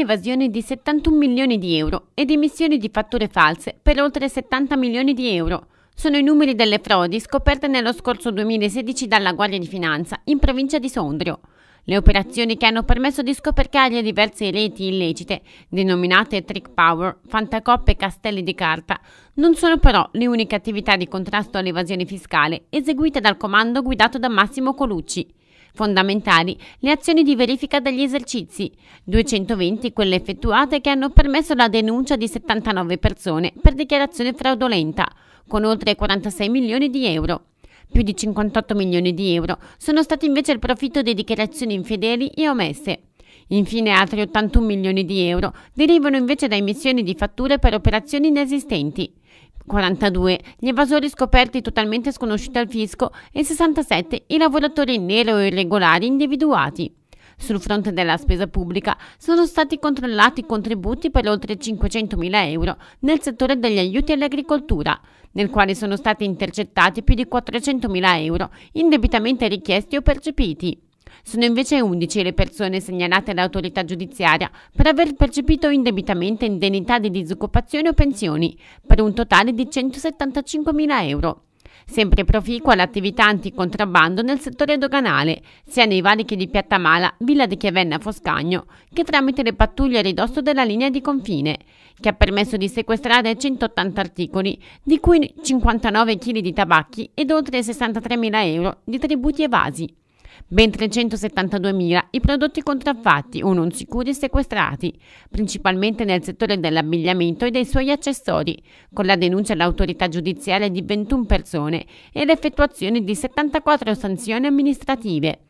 evasione di 71 milioni di euro ed emissioni di fatture false per oltre 70 milioni di euro. Sono i numeri delle frodi scoperte nello scorso 2016 dalla Guardia di Finanza in provincia di Sondrio. Le operazioni che hanno permesso di scopercare diverse reti illecite, denominate Trick Power, Fantacoppe e Castelli di Carta, non sono però le uniche attività di contrasto all'evasione fiscale eseguite dal comando guidato da Massimo Colucci. Fondamentali le azioni di verifica degli esercizi, 220 quelle effettuate che hanno permesso la denuncia di 79 persone per dichiarazione fraudolenta, con oltre 46 milioni di euro. Più di 58 milioni di euro sono stati invece il profitto di dichiarazioni infedeli e omesse. Infine altri 81 milioni di euro derivano invece da emissioni di fatture per operazioni inesistenti. 42 gli evasori scoperti totalmente sconosciuti al fisco e 67 i lavoratori in nero e irregolari individuati. Sul fronte della spesa pubblica sono stati controllati contributi per oltre 500.000 euro nel settore degli aiuti all'agricoltura, nel quale sono stati intercettati più di 400.000 euro indebitamente richiesti o percepiti. Sono invece 11 le persone segnalate all'autorità giudiziaria per aver percepito indebitamente indennità di disoccupazione o pensioni, per un totale di 175.000 euro. Sempre proficua l'attività anticontrabbando nel settore doganale, sia nei valichi di Piattamala, Villa di Chiavenna Foscagno, che tramite le pattuglie a ridosso della linea di confine, che ha permesso di sequestrare 180 articoli, di cui 59 kg di tabacchi ed oltre 63.000 euro di tributi evasi ben 372.000 i prodotti contraffatti o non sicuri sequestrati, principalmente nel settore dell'abbigliamento e dei suoi accessori, con la denuncia all'autorità giudiziaria di 21 persone e l'effettuazione di 74 sanzioni amministrative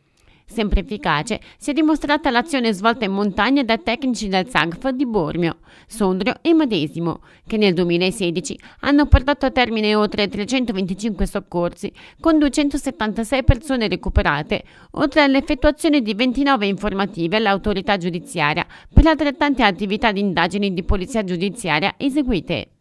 sempre efficace, si è dimostrata l'azione svolta in montagna da tecnici del SAGF di Bormio, Sondrio e Madesimo, che nel 2016 hanno portato a termine oltre 325 soccorsi, con 276 persone recuperate, oltre all'effettuazione di 29 informative all'autorità giudiziaria per altrettante attività di indagini di polizia giudiziaria eseguite.